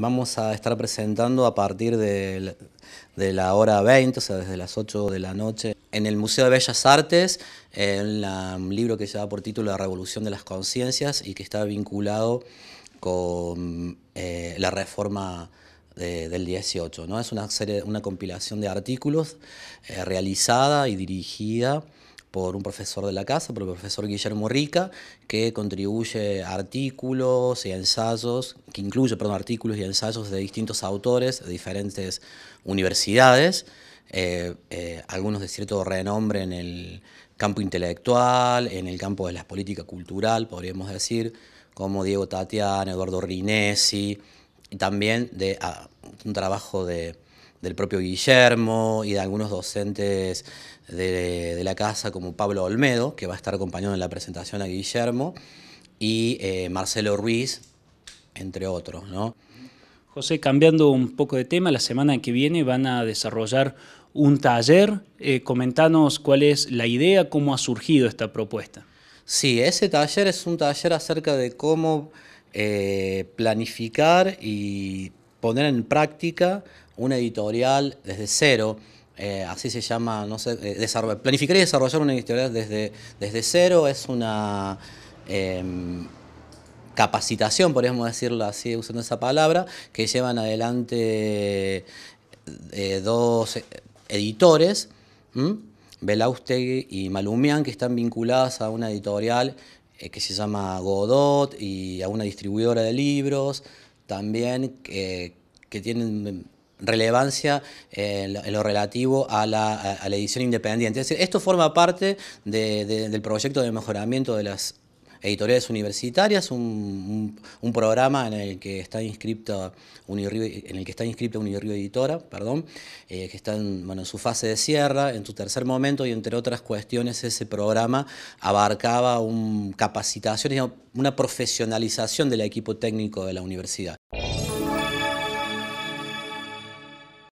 Vamos a estar presentando a partir de, la hora 20, o sea, desde las 8 de la noche, en el Museo de Bellas Artes, en un libro que lleva por título La Revolución de las Conciencias y que está vinculado con eh, la reforma del 18. Es una, serie, una compilación de artículos eh, realizada y dirigida por un profesor de la casa, por el profesor Guillermo Rica, que contribuye artículos y ensayos, que incluye perdón, artículos y ensayos de distintos autores de diferentes universidades, eh, eh, algunos de cierto renombre en el campo intelectual, en el campo de la política cultural, podríamos decir, como Diego Tatiana, Eduardo Rinesi, y también de ah, un trabajo de del propio Guillermo y de algunos docentes de, la casa como Pablo Olmedo, que va a estar acompañado en la presentación a Guillermo, y eh, Marcelo Ruiz, entre otros. ¿no? José, cambiando un poco de tema, la semana que viene van a desarrollar un taller. Eh, comentanos cuál es la idea, cómo ha surgido esta propuesta. Sí, ese taller es un taller acerca de cómo eh, planificar y poner en práctica una editorial desde cero. Eh, así se llama, no sé, eh, planificar y desarrollar una editorial desde, desde cero es una em, capacitación, podríamos decirlo así, usando esa palabra, que llevan adelante eh, dos editores, Belauste y Malumian, que están vinculadas a una editorial que se llama Godot y a una distribuidora de libros, también eh, que tienen relevancia eh, en lo relativo a la, edición independiente. esto forma parte del proyecto de mejoramiento de las Editoriales Universitarias, un, programa en el que está inscripta Unirio, en el que está inscripta Editora, perdón, eh, que está en, bueno, en su fase de cierre, en su tercer momento y entre otras cuestiones ese programa abarcaba un capacitación, una profesionalización del equipo técnico de la universidad.